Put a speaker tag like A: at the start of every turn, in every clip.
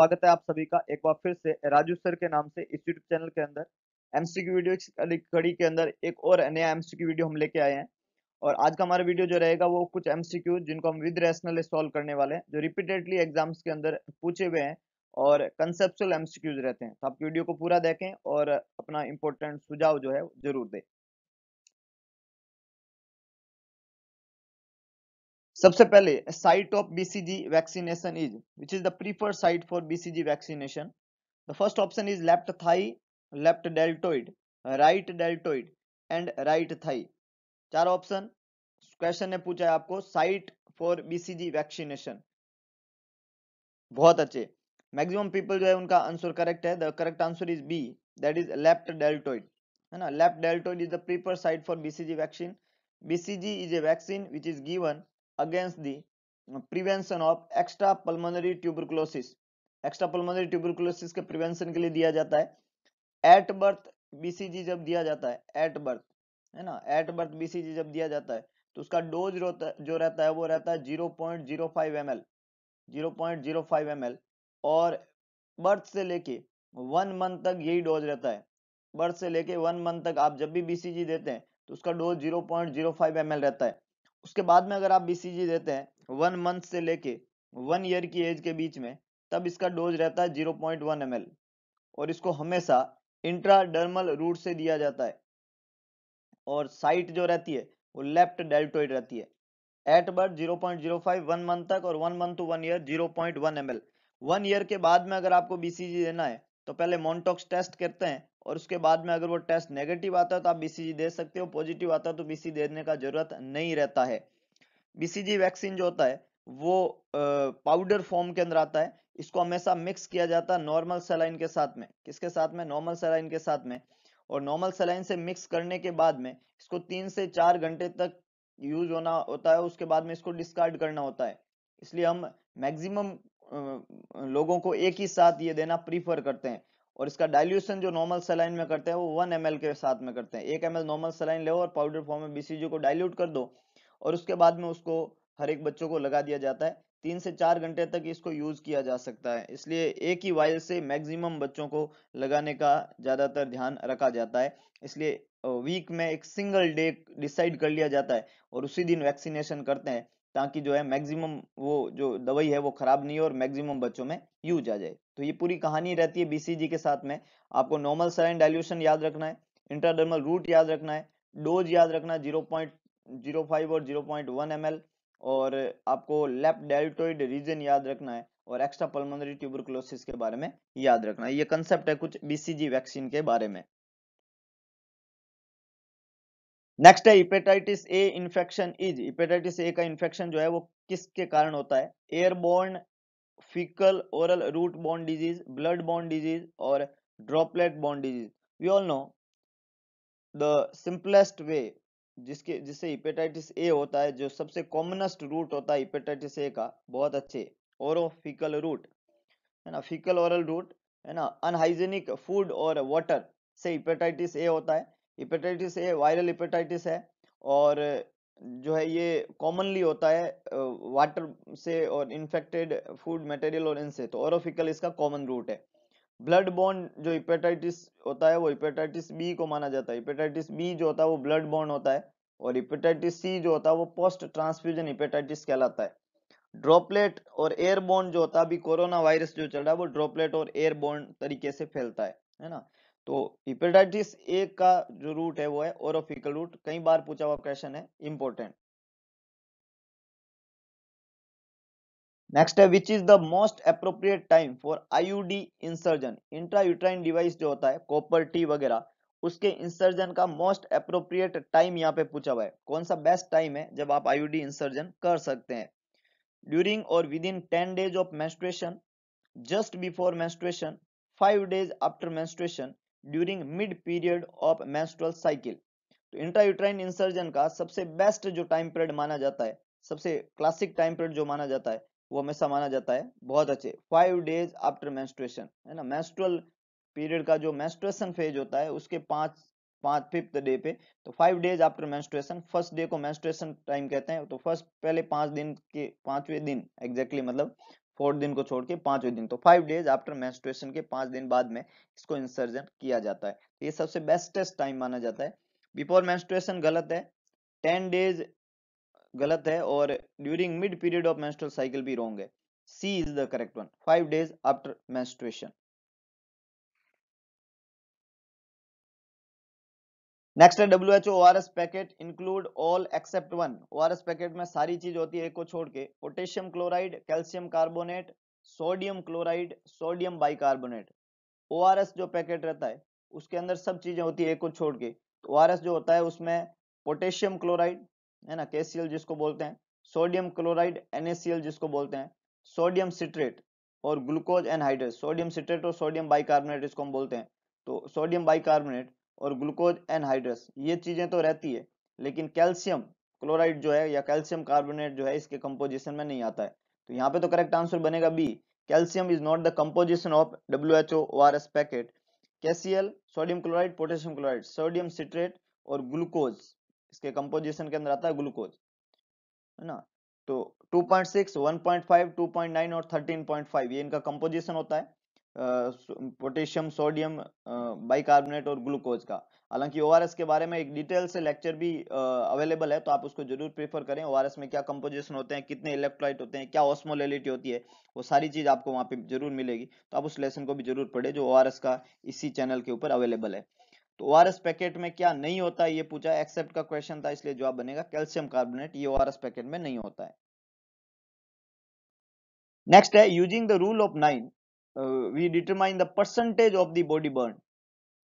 A: स्वागत है आप सभी का एक बार फिर से राजू सर के नाम से इस यूट्यूब चैनल के अंदर एमसीक्यू वीडियो कड़ी के अंदर एक और नया एमसीक्यू वीडियो हम लेके आए हैं और आज का हमारा वीडियो जो रहेगा वो कुछ एमसीक्यू जिनको हम विद रैशनल सॉल्व करने वाले हैं जो रिपीटेडली एग्जाम्स के अंदर पूछे हुए हैं और कंसेप्चुअल एमसीक्यूज रहते हैं तो आप वीडियो को पूरा देखें और अपना इंपॉर्टेंट सुझाव जो है जरूर दें सबसे पहले site of BCG vaccination is which is the prefer site for BCG vaccination the first option is left thigh left deltoid right deltoid and right thigh चार ऑप्शन क्वेश्चन ने पूछा है आपको साइट फॉर बीसीजी वैक्सीनेशन बहुत अच्छे maximum people जो है उनका आंसर करेक्ट है the correct answer is B that is left deltoid है ना left deltoid is the prefer site for BCG vaccine BCG is a vaccine which is given against the prevention of extra pulmonary tuberculosis extra pulmonary tuberculosis के prevention के लिए दिया जाता है at birth BCG जब दिया जाता है एट बर्थ है ना एट बर्थ बीसीजी जब दिया जाता है तो उसका डोज जो रहता है वो रहता है zero point zero five M L zero point zero five M L और बर्थ से लेके वन मंथ तक यही डोज रहता है बर्थ से लेके वन मंथ तक आप जब भी बीसीजी देते हैं तो उसका dose zero point zero five M L रहता है उसके बाद में अगर आप बीसीजी देते हैं वन मंथ से लेके वन ईयर की एज के बीच में तब इसका डोज रहता है जीरो पॉइंट वन एम और इसको हमेशा इंट्राडर्मल रूट से दिया जाता है और साइट जो रहती है वो लेफ्ट डेल्टोइड रहती है at birth zero point zero five one month तक और one month to one year zero point one M one year के बाद में अगर आपको बीसीजी देना है तो पहले मोन्टोक्स टेस्ट करते हैं और उसके बाद में अगर वो टेस्ट नेगेटिव आता है तो आप बीसीजी दे सकते हो पॉजिटिव आता है तो बीसी देने का जरूरत नहीं रहता है बीसीजी वैक्सीन जो होता है वो पाउडर फॉर्म के अंदर आता है इसको हमेशा मिक्स किया जाता है नॉर्मल सेलाइन के साथ में किसके साथ में नॉर्मल सेलाइन के साथ में और नॉर्मल सेलाइन से मिक्स करने के बाद में इसको तीन से चार घंटे तक यूज होना होता है उसके बाद में इसको डिस्कार्ड करना होता है इसलिए हम मैक्सिमम लोगों को एक ही साथ ये देना प्रीफर करते हैं और इसका डाइल्यूशन जो नॉर्मल सलाइन में करते हैं वो वन एम के साथ में करते हैं एक एम नॉर्मल सलाइन ले और पाउडर फॉर्म में बी को डायल्यूट कर दो और उसके बाद में उसको हर एक बच्चों को लगा दिया जाता है तीन से चार घंटे तक इसको यूज किया जा सकता है इसलिए एक ही वायल से मैक्सिमम बच्चों को लगाने का ज्यादातर ध्यान रखा जाता है इसलिए वीक में एक सिंगल डे डिसाइड कर लिया जाता है और उसी दिन वैक्सीनेशन करते हैं ताकि जो है मैक्सिमम वो जो दवाई है वो खराब नहीं हो और मैक्सिमम बच्चों में यूज आ जाए तो ये पूरी कहानी रहती है बीसीजी के साथ में आपको नॉर्मल सराइन डाइल्यूशन याद रखना है इंट्राडर्मल रूट याद रखना है डोज याद रखना है जीरो पॉइंट जीरो फाइव और zero point one M L और आपको लेफ्ट डेल्टोइड रीजन याद रखना है और एक्स्ट्रा पलमरी ट्यूबरकुलोसिस के बारे में याद रखना है ये कंसेप्ट है कुछ बीसीजी वैक्सीन के बारे में नेक्स्ट है hepatitis A infection is hepatitis ए का इन्फेक्शन जो है वो किसके कारण होता है airborne faecal oral route bond disease blood bond disease और droplet bond disease we all know the simplest way जिसके जिससे हिपेटाइटिस ए होता है जो सबसे कॉमनेस्ट रूट होता है हिपेटाइटिस ए का बहुत अच्छे ओरो रूट है ना फीकल ओरल रूट है ना अनहाइजेनिक फूड और वाटर से हिपेटाइटिस ए होता है हिपेटाइटिस ए वायरल हिपेटाइटिस है और जो है ये कॉमनली होता है वाटर से और इन्फेक्टेड फूड मटेरियल और इनसे तो ओरोफिकल इसका कॉमन रूट है ब्लड बॉन्ड जो हिपेटाइटिस होता है वो हिपेटाइटिस बी को माना जाता है हिपेटाइटिस बी जो होता है वो ब्लड बॉन्ड होता है और हिपेटाइटिस सी जो होता है वो पोस्ट ट्रांसफ्यूजन हिपेटाइटिस कहलाता है ड्रॉपलेट और एयरबोन जो होता है अभी कोरोना वायरस जो चल रहा है वो ड्रॉपलेट और एयरबोन तरीके से फैलता है है ना तो हिपेटाइटिस ए का जो रूट है वो है ओरोफिकल रूट कई बार पूछा हुआ क्वेश्चन है इंपॉर्टेंट नेक्स्ट है which is the most appropriate time for IUD insertion intrauterine device जो होता है कॉपर टी वगैरह उसके इंसर्जन का मोस्ट अप्रोप्रिएट टाइम यहाँ पे पूछा हुआ है कौन सा बेस्ट टाइम है जब आप आईयूडी इंसर्जन कर सकते हैं ड्यूरिंग और within ten days of menstruation just before menstruation five days after menstruation during mid period of menstrual cycle तो इंट्रायूट्राइन इंसर्जन का सबसे बेस्ट जो टाइम पीरियड माना जाता है सबसे क्लासिक टाइम पीरियड जो माना जाता है वो हमेशा माना जाता है बहुत अच्छे फाइव डेज आफ्टर मेंस्ट्रुएशन है ना मेंस्ट्रुअल पीरियड का जो मेंस्ट्रुएशन फेज होता है उसके पांच पांच फिफ्थ डे पे तो five days after menstruation first day को मेंस्ट्रुएशन टाइम कहते हैं तो फर्स्ट पहले पांच दिन के पांचवें दिन एग्जैक्टली exactly, मतलब फोर्थ दिन को छोड़ के पांचवें दिन तो फाइव डेज आफ्टर मेंस्ट्रुएशन के पांच दिन बाद में इसको इंसर्जन किया जाता है तो ये सबसे बेस्टेस्ट टाइम माना जाता है बिफोर मैं गलत है टेन डेज गलत है और ड्यूरिंग मिड पीरियड ऑफ मैं साइकिल भी रॉन्ग है C is the correct one five days after मैं नेक्स्ट है W H O R S packet include all except one O R S packet में सारी चीज होती है एक को छोड़ के potassium chloride calcium carbonate sodium chloride sodium bicarbonate O R S जो पैकेट रहता है उसके अंदर सब चीजें होती है एक को छोड़ के तो ओ आर एस जो होता है उसमें पोटेशियम क्लोराइड है ना केसीएल जिसको बोलते हैं सोडियम क्लोराइड एन जिसको बोलते हैं सोडियम सिट्रेट और ग्लूकोज एनहाइड्रेट सोडियम सिट्रेट और सोडियम बाइकार्बोनेट इसको हम बोलते हैं तो सोडियम बाइकार्बोनेट और ग्लूकोज एनहाइड्रस ये चीजें तो रहती है लेकिन कैल्शियम क्लोराइड जो है या कैल्शियम कार्बोनेट जो है इसके कंपोजिशन में नहीं आता है तो यहाँ पे तो करेक्ट आंसर बनेगा B calcium is not the composition of W H O R S packet K C L sodium chloride potassium chloride sodium citrate और ग्लूकोज इसके कंपोजिशन के अंदर आता है ग्लूकोज है ना तो 2.6, 1.5, 2.9 और 13.5 ये इनका कंपोजिशन होता है पोटेशियम सोडियम बाइकार्बोनेट और ग्लूकोज का हालांकि ओ के बारे में एक डिटेल से लेक्चर भी अवेलेबल है तो आप उसको जरूर प्रेफर करें ओ में क्या कंपोजिशन होते हैं कितने इलेक्ट्रोलाइट होते हैं क्या ऑस्मोलिटी होती है वो सारी चीज आपको वहाँ पे जरूर मिलेगी तो आप उस लेसन को भी जरूर पढ़े जो ओ का इसी चैनल के ऊपर अवेलेबल है तो ओ पैकेट में क्या नहीं होता ये पूछा एक्सेप्ट का क्वेश्चन था इसलिए जवाब बनेगा कैल्शियम कार्बोनेट ये ओ पैकेट में नहीं होता है नेक्स्ट है using the rule of nine uh, we determine the percentage of the body burn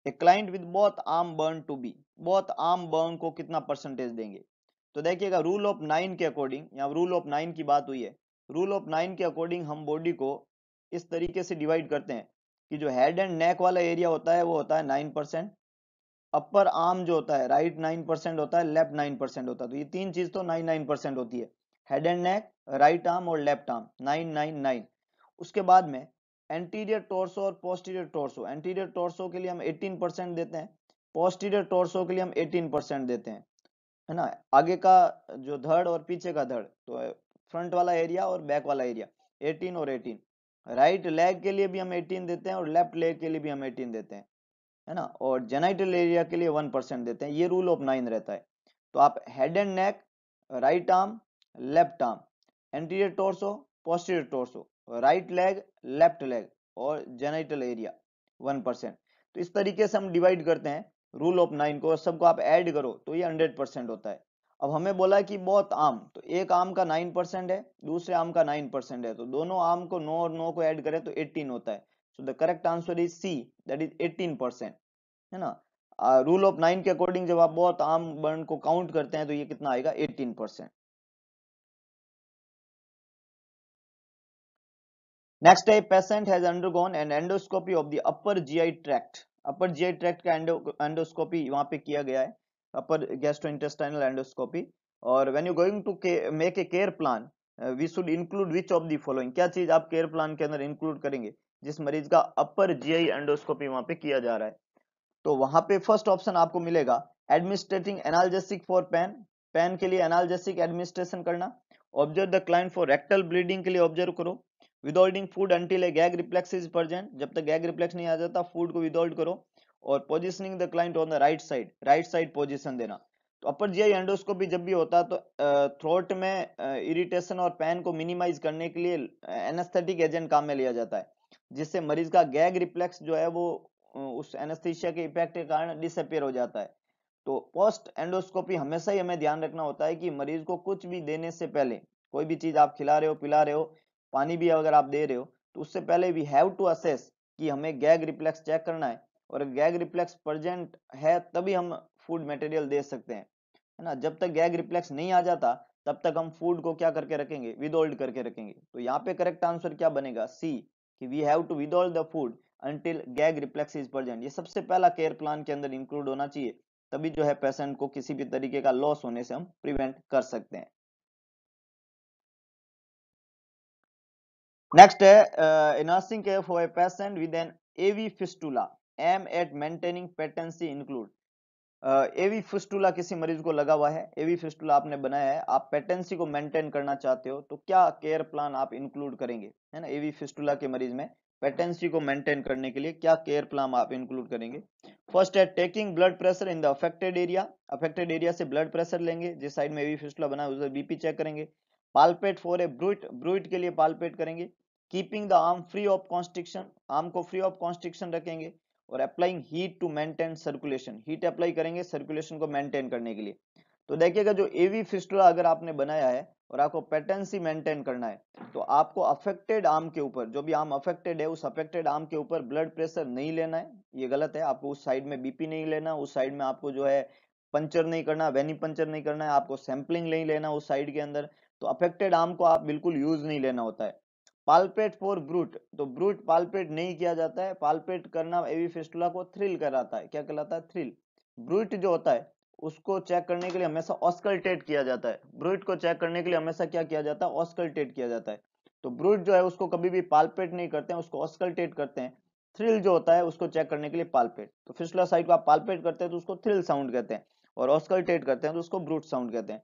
A: a client with both arm burn to be both arm burn को कितना परसेंटेज देंगे तो देखिएगा रूल ऑफ नाइन के अकॉर्डिंग यहाँ rule of nine की बात हुई है रूल ऑफ नाइन के अकॉर्डिंग हम बॉडी को इस तरीके से डिवाइड करते हैं कि जो हेड एंड नेक वाला एरिया होता है वो होता है नाइन परसेंट अपर आर्म जो होता है राइट नाइन परसेंट होता है लेफ्ट नाइन परसेंट होता है तो ये तीन चीज तो नाइन नाइन परसेंट होती है head and neck right arm और left arm nine nine nine उसके बाद में एंटीरियर टोर्सो और पोस्टीरियर टोर्सो एंटीरियर टोर्सो के लिए हम 18 परसेंट देते हैं पोस्टीरियर टोर्सो के लिए हम 18 परसेंट देते हैं है ना आगे का जो धड़ और पीछे का धड़ तो फ्रंट वाला एरिया और बैक वाला एरिया 18 और 18 राइट लेग के लिए भी हम 18 देते हैं और लेफ्ट लेग के लिए भी हम 18 देते हैं है ना और जेनाइटल एरिया के लिए वन परसेंट देते हैं ये रूल ऑफ नाइन रहता है तो आप head and neck right arm left arm anterior torso posterior torso right leg left leg और जेनेटल एरिया वन परसेंट तो इस तरीके से हम डिवाइड करते हैं रूल ऑफ नाइन को सबको आप ऐड करो तो ये हंड्रेड परसेंट होता है अब हमें बोला कि बहुत आम तो एक आम का नाइन परसेंट है दूसरे आम का नाइन परसेंट है तो दोनों आम को नौ और नौ को ऐड करें तो एट्टीन होता है so the correct answer is C that is eighteen percent है ना रूल ऑफ नाइन के अकॉर्डिंग जब आप बहुत आम बर्न को काउंट करते हैं तो ये कितना आएगा एटीन परसेंट नेक्स्ट है patient has undergone an endoscopy of the upper GI tract upper GI tract का एंडोस्कोपी वहां पे किया गया है अपर गैस्ट्रो इंटेस्टाइनल एंडोस्कोपी और when you going to make a care plan we should include which of the following क्या चीज आप केयर प्लान के अंदर इंक्लूड करेंगे जिस मरीज का अपर जीआई एंडोस्कोपी वहां पे किया जा रहा है तो वहां पे फर्स्ट ऑप्शन आपको मिलेगा administering analgesic for pain pain के लिए एनाल्जेसिक एडमिनिस्ट्रेशन करना observe the client for rectal bleeding के लिए ऑब्जर्व करो withholding food until a gag reflex is present जब तक गैग रिप्लेक्स नहीं आ जाता फूड को विदाउल्ड करो और positioning the client on the right side right side position देना तो अपर जी आई एंडोस्कोपी जब भी होता है तो थ्रोट में इरिटेशन और पैन को मिनिमाइज करने के लिए एनेस्थेटिक एजेंट काम में लिया जाता है जिससे मरीज का गैग रिप्लेक्स जो है वो उस एनेस्थीशिया के इफेक्ट के कारण डिसअपियर हो जाता है तो पोस्ट एंडोस्कोपी हमेशा ही हमें ध्यान रखना होता है कि मरीज को कुछ भी देने से पहले कोई भी चीज आप खिला रहे हो पिला रहे हो पानी भी अगर आप दे रहे हो तो उससे पहले वी हैव टू असेस कि हमें गैग रिफ्लेक्स चेक करना है और गैग रिफ्लेक्स प्रजेंट है तभी हम फूड मटेरियल दे सकते हैं है ना जब तक गैग रिफ्लेक्स नहीं आ जाता तब तक हम फूड को क्या करके रखेंगे विदोल्ड करके रखेंगे तो यहाँ पे करेक्ट आंसर क्या बनेगा सी कि we have to withhold the food until gag reflex is present ये सबसे पहला केयर प्लान के अंदर इंक्लूड होना चाहिए तभी जो है पेशेंट को किसी भी तरीके का लॉस होने से हम प्रिवेंट कर सकते हैं नेक्स्ट है uh, nursing के for a patient with an AV fistula aim at maintaining patency include AV uh, fistula किसी मरीज को लगा हुआ है एवी फिस्टूला आपने बनाया है आप पेटेंसी को मेंटेन करना चाहते हो तो क्या केयर प्लान आप इंक्लूड करेंगे है ना एवी फिस्टूला के मरीज में पेटेंसी को मेंटेन करने के लिए क्या केयर प्लान आप इंक्लूड करेंगे फर्स्ट है taking blood pressure in the affected area affected area से ब्लड प्रेशर लेंगे जिस साइड में एवी फिस्टूला बना है उधर बीपी चेक करेंगे palpate for a bruit bruit के लिए पालपेट करेंगे keeping the arm free of constriction arm को फ्री ऑफ कॉन्स्ट्रिक्शन रखेंगे और applying heat to maintain circulation heat apply करेंगे सर्कुलेशन को मेंटेन करने के लिए तो देखिएगा जो एवी फिस्टुला अगर आपने बनाया है और आपको पैटर्नसी मेंटेन करना है तो आपको अफेक्टेड आर्म के ऊपर जो भी आर्म अफेक्टेड है उस अफेक्टेड आर्म के ऊपर ब्लड प्रेशर नहीं लेना है ये गलत है आपको उस साइड में बीपी नहीं लेना उस साइड में आपको जो है पंचर नहीं करना वेनी पंचर नहीं करना है आपको सैंपलिंग नहीं लेना उस साइड के अंदर तो अफेक्टेड आम को आप बिल्कुल यूज नहीं लेना होता है पालपेट फॉर ब्रूट तो ब्रूट पालपेट नहीं किया जाता है पालपेट करना एवी फेस्टुला को थ्रिल कराता है क्या कहलाता है थ्रिल ब्रूट जो होता है उसको चेक करने के लिए हमेशा ऑस्कल्टेट किया जाता है ब्रूट को चेक करने के लिए हमेशा क्या किया जाता है ऑस्कल्टेट किया जाता है तो ब्रूट जो है उसको कभी भी पालपेट नहीं करते हैं उसको ऑस्कल्टेट करते हैं थ्रिल जो होता है उसको चेक करने के लिए पालपेट तो फिस्टुला साइड को आप पालपेट करते हैं तो उसको थ्रिल साउंड कहते हैं और ऑस्कल्टेट करते हैं तो उसको ब्रूट साउंड कहते हैं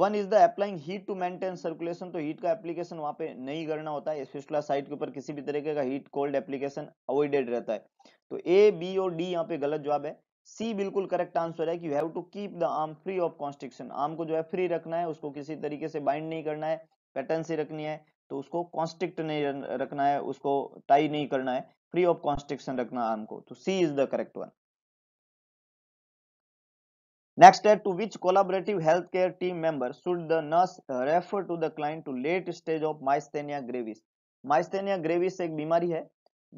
A: one is the applying heat to maintain circulation तो हीट का एप्लीकेशन वहां पे नहीं करना होता है स्पेशला साइट के ऊपर किसी भी तरीके का हीट कोल्ड एप्लीकेशन अवॉइडेड रहता है तो ए बी और डी यहाँ पे गलत जवाब है सी बिल्कुल करेक्ट आंसर है कि you have to keep the arm free of constriction arm को जो है फ्री रखना है उसको किसी तरीके से बाइंड नहीं करना है पैटर्न से रखनी है तो उसको कॉन्स्ट्रिक्ट नहीं रखना है उसको टाई नहीं करना है फ्री ऑफ कॉन्स्ट्रिक्शन रखना आर्म को तो C is the correct one Next, to which collaborative healthcare team member should the nurse refer to the client to late stage of myasthenia gravis? Myasthenia gravis एक बीमारी है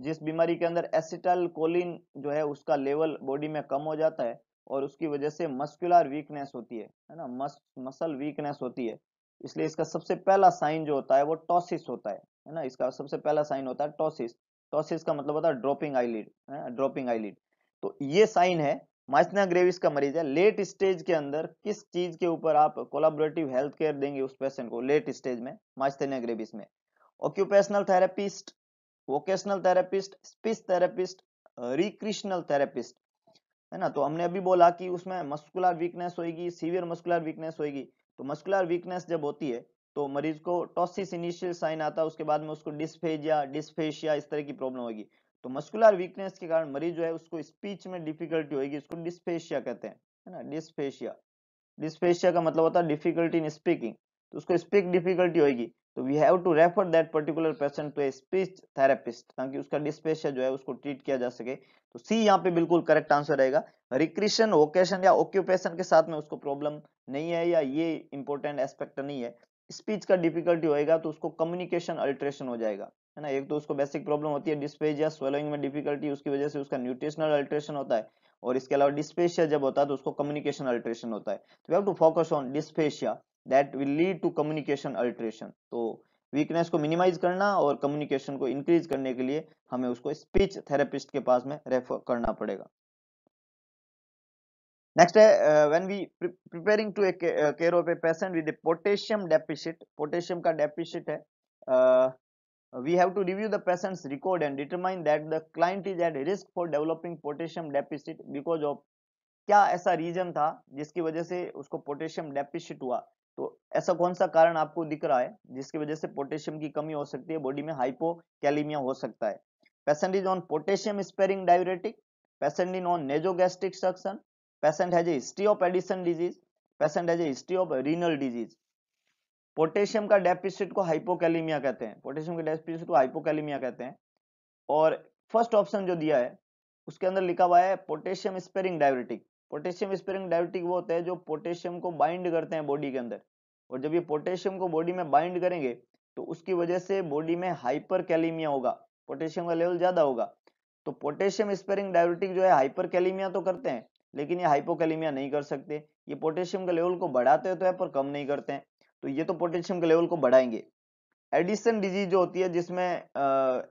A: जिस बीमारी के अंदर एसिटल कोलिन जो है उसका लेवल बॉडी में कम हो जाता है और उसकी वजह से मस्कुलर वीकनेस होती है है ना मस मसल वीकनेस होती है इसलिए इसका सबसे पहला साइन जो होता है वो टॉसिस होता है है ना इसका सबसे पहला साइन होता है टॉसिस टॉसिस का मतलब होता है ड्रॉपिंग आईलिड ड्रॉपिंग आईलिड तो ये साइन है माइसना ग्रेविस का मरीज है लेट स्टेज के अंदर किस चीज के ऊपर आप कोलाबोरेटिव हेल्थ केयर देंगे उस पेशेंट को लेट स्टेज में माइस्थेनिया ग्रेविस में occupational therapist vocational therapist speech therapist recreational therapist है ना तो हमने अभी बोला कि उसमें मस्कुलर वीकनेस होगी सीवियर मस्कुलर वीकनेस होगी तो मस्कुलर वीकनेस जब होती है तो मरीज को टॉसिस इनिशियल साइन आता है उसके बाद में उसको डिस्फेजिया डिस्फेशिया इस तरह की प्रॉब्लम होगी तो मस्कुलर वीकनेस के कारण मरीज जो है उसको स्पीच में डिफिकल्टी होगी उसको डिस्पेशिया कहते हैं है ना डिस्पेशिया डिस्पेशिया का मतलब होता है डिफिकल्टी इन स्पीकिंग तो उसको स्पीक डिफिकल्टी होगी तो we have to refer that particular patient to a speech therapist ताकि उसका डिस्पेशिया जो है उसको ट्रीट किया जा सके तो सी यहाँ पे बिल्कुल करेक्ट आंसर रहेगा रिक्रिशन वोकेशन या ऑक्यूपेशन के साथ में उसको प्रॉब्लम नहीं है या ये इंपॉर्टेंट एस्पेक्ट नहीं है स्पीच का डिफिकल्टी होएगा तो उसको कम्युनिकेशन अल्ट्रेशन हो जाएगा है ना एक तो उसको बेसिक प्रॉब्लम होती है डिस्पेज या स्वेलोइंग में डिफिकल्टी उसकी वजह से उसका न्यूट्रिशनल अल्ट्रेशन होता है और इसके अलावा डिस्पेशिया जब होता है तो उसको कम्युनिकेशन अल्ट्रेशन होता है तो we have to focus on dysphasia that will lead to communication alteration तो वीकनेस को मिनिमाइज करना और कम्युनिकेशन को इंक्रीज करने के लिए हमें उसको स्पीच थेरेपिस्ट के पास में रेफर करना पड़ेगा नेक्स्ट है when we preparing to care of a patient with potassium deficit potassium का डेफिसिट है we have to review the patient's record and determine that the client is at risk for developing potassium deficit because of क्या ऐसा reason था जिसकी वजह से उसको potassium डेपिशिट हुआ तो ऐसा कौन सा कारण आपको दिख रहा है जिसकी वजह से पोटेशियम की कमी हो सकती है बॉडी में हाइपोकैलीमिया हो सकता है patient is on potassium sparing diabetic patient in on nasogastric suction patient has a history of Addison disease patient has a history of renal disease potassium का डेफिसिट को हाइपोकैलीमिया कहते हैं पोटेशियम के deficit को hypokalemia कहते हैं और first option जो दिया है उसके अंदर लिखा हुआ है potassium sparing diabetic potassium sparing diabetic वो होते हैं जो पोटेशियम को बाइंड करते हैं बॉडी के अंदर और जब ये पोटेशियम को बॉडी में बाइंड करेंगे तो उसकी वजह से बॉडी में हाइपर कैलीमिया होगा पोटेशियम का लेवल ज्यादा होगा तो पोटेशियम स्पेरिंग डायबिटिक जो है हाइपर कैलीमिया तो करते हैं लेकिन ये हाइपोकैलीमिया नहीं कर सकते ये पोटेशियम का लेवल को बढ़ाते तो है पर कम नहीं करते हैं तो ये तो पोटेशियम के लेवल को बढ़ाएंगे एडिसन डिजीज जो होती है जिसमें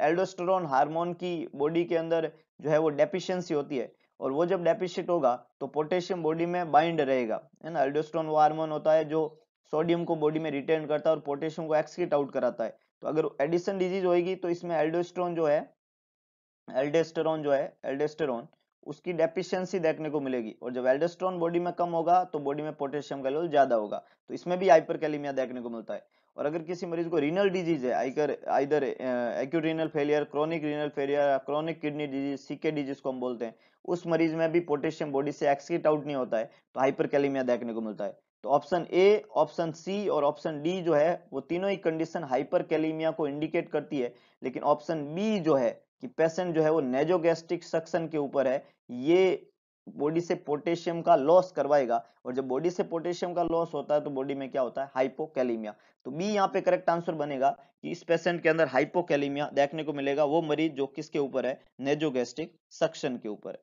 A: एल्डोस्टेरोन हार्मोन की बॉडी के अंदर जो है वो डेफिशिएंसी होती है और वो जब डेफिशिएंट होगा तो पोटेशियम बॉडी में बाइंड रहेगा है ना एल्डोस्टेरोन वो हार्मोन होता है जो सोडियम को बॉडी में रिटेन करता है और पोटेशियम को एक्सक्रीट आउट कराता है तो अगर एडिसन डिजीज होगी तो इसमें एल्डोस्टेरोन जो है एल्डेस्टेरोन जो है एल्डेस्टेरोन उसकी डेफिशिएंसी देखने को मिलेगी और जब एल्डोस्ट्रॉन बॉडी में कम होगा तो बॉडी में पोटेशियम का लेवल ज्यादा होगा तो इसमें भी हाइपरकैलेमिया देखने को मिलता है और अगर किसी मरीज को रीनल डिजीज है either either acute renal failure chronic renal failure chronic kidney disease CK disease को हम बोलते हैं उस मरीज में भी पोटेशियम बॉडी से एक्सक्रीट आउट नहीं होता है तो हाइपरकैलेमिया देखने को मिलता है तो ऑप्शन ए ऑप्शन सी और ऑप्शन डी जो है वो तीनों ही कंडीशन हाइपरकैलेमिया को इंडिकेट करती है लेकिन ऑप्शन बी जो है कि पेशेंट जो है वो नेजोगेस्टिक सक्शन के ऊपर है ये बॉडी से पोटेशियम का लॉस करवाएगा और जब बॉडी से पोटेशियम का लॉस होता है तो बॉडी में क्या होता है हाइपोकैलीमिया तो बी यहाँ पे करेक्ट आंसर बनेगा कि इस पेशेंट के अंदर हाइपोकैलीमिया देखने को मिलेगा वो मरीज जो किसके ऊपर है नेजोगेस्टिक सक्शन के ऊपर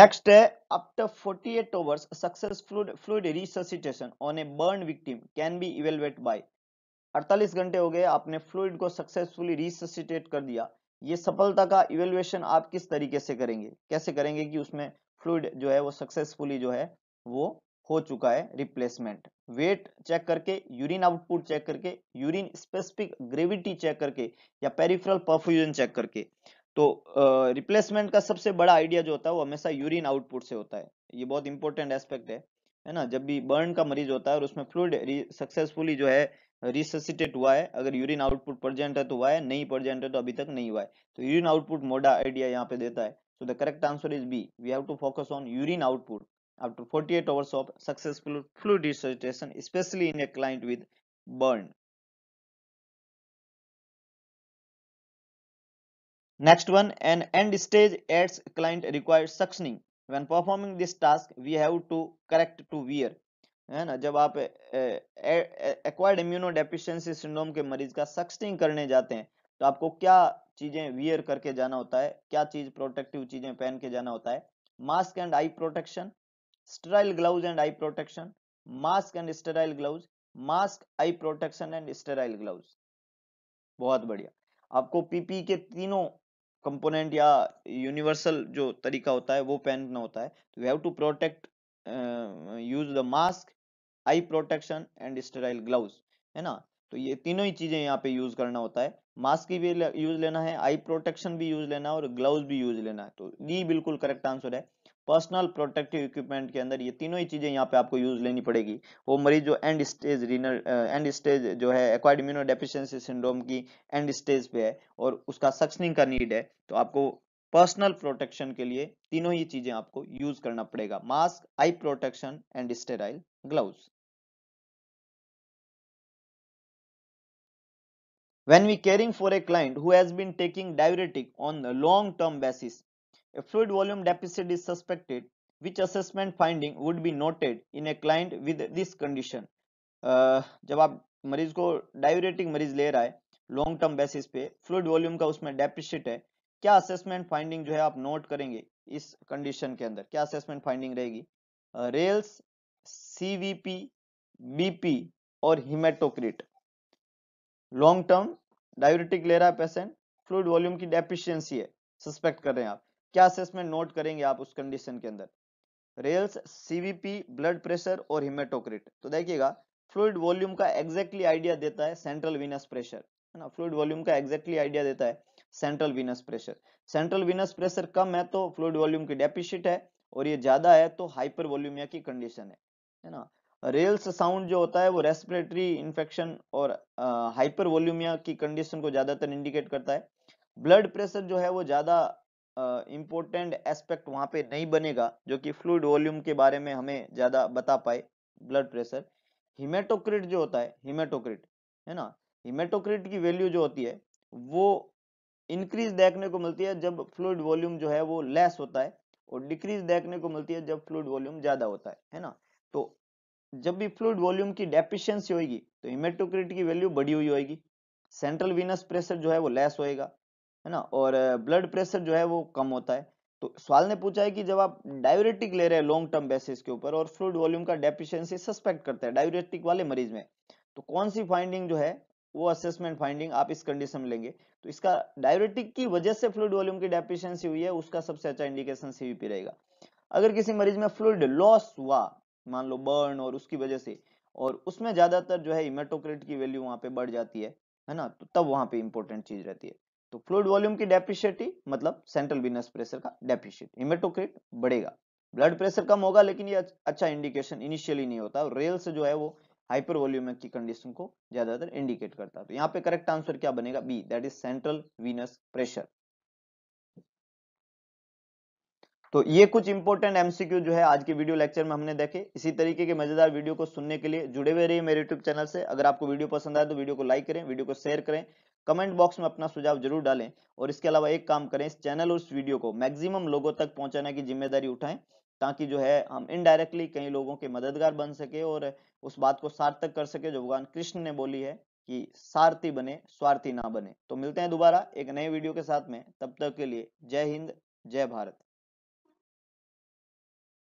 A: नेक्स्ट है after 48 hours successful fluid resuscitation on a burn victim can be evaluate by 48 घंटे हो गए आपने फ्लूड को सक्सेसफुली रिससिटेट कर दिया ये सफलता का इवेल्युएशन आप किस तरीके से करेंगे कैसे करेंगे कि उसमें फ्लूड जो है वो सक्सेसफुली जो है वो हो चुका है रिप्लेसमेंट वेट चेक करके यूरिन आउटपुट चेक करके यूरिन स्पेसिफिक ग्रेविटी चेक करके या पेरिफेरल परफ्यूजन चेक करके तो रिप्लेसमेंट uh, का सबसे बड़ा आइडिया जो होता है वो हमेशा यूरिन आउटपुट से होता है ये बहुत इंपॉर्टेंट एस्पेक्ट है है ना जब भी बर्न का मरीज होता है और उसमें फ्लूड सक्सेसफुली जो है रिससिटेट हुआ है अगर यूरिन आउटपुट प्रजेंट है तो हुआ है नहीं प्रजेंट है तो अभी तक नहीं हुआ है तो यूरिन आउटपुट मोडा आइडिया यहाँ पे देता है so the correct answer is B we have to focus on urine output after 48 eight hours of successful flu resuscitation specially in a client with burn next one an end stage AIDS client required suctioning when performing this task we have to correct to wear है ना जब आप acquired immuno deficiency syndrome के मरीज का सक्सटिंग करने जाते हैं तो आपको क्या चीजें वियर करके जाना होता है क्या चीज प्रोटेक्टिव चीजें पहन के जाना होता है mask and eye protection sterile glove and eye protection mask and sterile glove mask eye protection and sterile glove बहुत बढ़िया आपको पीपी के तीनों कंपोनेंट या यूनिवर्सल जो तरीका होता है वो पहनना होता है तो you have to protect use the mask eye protection and sterile gloves है ना तो ये तीनों ही चीजें यहाँ पे यूज करना होता है मास्क की भी यूज लेना है आई प्रोटेक्शन भी यूज लेना है और ग्लव्स भी यूज लेना है तो डी बिल्कुल करेक्ट आंसर है पर्सनल प्रोटेक्टिव इक्विपमेंट के अंदर ये तीनों ही चीजें यहाँ पे आपको यूज लेनी पड़ेगी वो मरीज जो end stage renal end stage जो है एक्वाइड इम्यूनो डेफिशिएंसी सिंड्रोम की एंड स्टेज पे है और उसका सक्सनिंग का नीड है तो आपको पर्सनल प्रोटेक्शन के लिए तीनों ही चीजें आपको यूज करना पड़ेगा mask eye protection and sterile gloves When we caring for a client who has been taking diuretic on a long-term basis, a fluid volume deficit is suspected, which assessment finding would be noted in a client with this condition? Uh, aap आप मरीज को diuretic मरीज ले रहा है long term basis पे fluid volume का उसमें डेपिसिट है क्या असेसमेंट फाइंडिंग जो है आप नोट करेंगे इस कंडीशन के अंदर क्या असेसमेंट फाइंडिंग रहेगी रेल्स सीवीपी बीपी और हिमेटोक्रिट लॉन्ग टर्म डायबिटिक ले रहा है पेशेंट फ्लूड वॉल्यूम की डेफिशियंसी है सस्पेक्ट कर रहे हैं आप क्या असेसमेंट नोट करेंगे आप उस कंडीशन के अंदर रेल्स सीवीपी ब्लड प्रेशर और हिमेटोक्रिट तो देखिएगा फ्लूड वॉल्यूम का एग्जैक्टली आइडिया देता है सेंट्रल विनस प्रेशर है ना फ्लूड वॉल्यूम का एग्जैक्टली आइडिया देता है central venous pressure central venous pressure कम है तो फ्लूड वॉल्यूम की डेफिशिट है और ये ज्यादा है तो हाइपर वॉल्यूमिया की कंडीशन है ना रेल्स साउंड जो होता है वो रेस्पिरेटरी इन्फेक्शन और हाइपर वॉल्यूमिया की कंडीशन को ज्यादातर इंडिकेट करता है ब्लड प्रेशर जो है वो ज्यादा इम्पोर्टेंट एस्पेक्ट वहां पे नहीं बनेगा जो कि फ्लूड वॉल्यूम के बारे में हमें ज्यादा बता पाए ब्लड प्रेशर हिमेटोक्रिट जो होता है हिमेटोक्रिट है ना हिमेटोक्रिट की वैल्यू जो होती है वो इंक्रीज देखने को मिलती है जब फ्लूड वॉल्यूम जो है वो लेस होता है और डिक्रीज देखने को मिलती है जब फ्लूड वॉल्यूम ज्यादा होता है है ना तो जब भी फ्लूड वॉल्यूम की डेफिशिएंसी होगी तो हिमेटोक्रिट की वैल्यू बढ़ी हुई होगी सेंट्रल वीनस प्रेशर जो है वो लेस होएगा है ना और ब्लड प्रेशर जो है वो कम होता है तो सवाल ने पूछा है कि जब आप डायबिटिक ले रहे हैं लॉन्ग टर्म बेसिस के ऊपर और फ्लूड वॉल्यूम का डेफिशिएंसी सस्पेक्ट करते हैं डायबिटिक वाले मरीज में तो कौन सी फाइंडिंग जो है वो असेसमेंट फाइंडिंग आप इस कंडीशन में लेंगे तो इसका डायबिटिक की वजह से फ्लूड वॉल्यूम की डेफिशिएंसी हुई है उसका सबसे अच्छा इंडिकेशन सीवीपी रहेगा अगर किसी मरीज में फ्लूड लॉस हुआ मान लो बर्न और उसकी वजह से और उसमें ज्यादातर जो है इमेटोक्रेट की वैल्यू वहां पे बढ़ जाती है है ना तो तब वहां पे इंपॉर्टेंट चीज रहती है तो फ्लूड वॉल्यूम की डेपिशिएटी मतलब सेंट्रल विनस प्रेशर का डेपिशिएट इमेटोक्रेट बढ़ेगा ब्लड प्रेशर कम होगा लेकिन ये अच्छा इंडिकेशन इनिशियली नहीं होता और रेल से जो है वो हाइपर वॉल्यूमिक की कंडीशन को ज्यादातर इंडिकेट करता है तो यहाँ पे करेक्ट आंसर क्या बनेगा B that is central venous pressure तो ये कुछ इंपॉर्टेंट एमसीक्यू जो है आज के वीडियो लेक्चर में हमने देखे इसी तरीके के मजेदार वीडियो को सुनने के लिए जुड़े हुए रहिए मेरे यूट्यूब चैनल से अगर आपको वीडियो पसंद आए तो वीडियो को लाइक करें वीडियो को शेयर करें कमेंट बॉक्स में अपना सुझाव जरूर डालें और इसके अलावा एक काम करें इस चैनल और इस वीडियो को मैक्सिमम लोगों तक पहुंचाने की जिम्मेदारी उठाएं ताकि जो है हम इनडायरेक्टली कई लोगों के मददगार बन सके और उस बात को सार्थक कर सके जो भगवान कृष्ण ने बोली है कि सारथी बने स्वार्थी ना बने तो मिलते हैं दोबारा एक नए वीडियो के साथ में तब तक के लिए जय हिंद जय भारत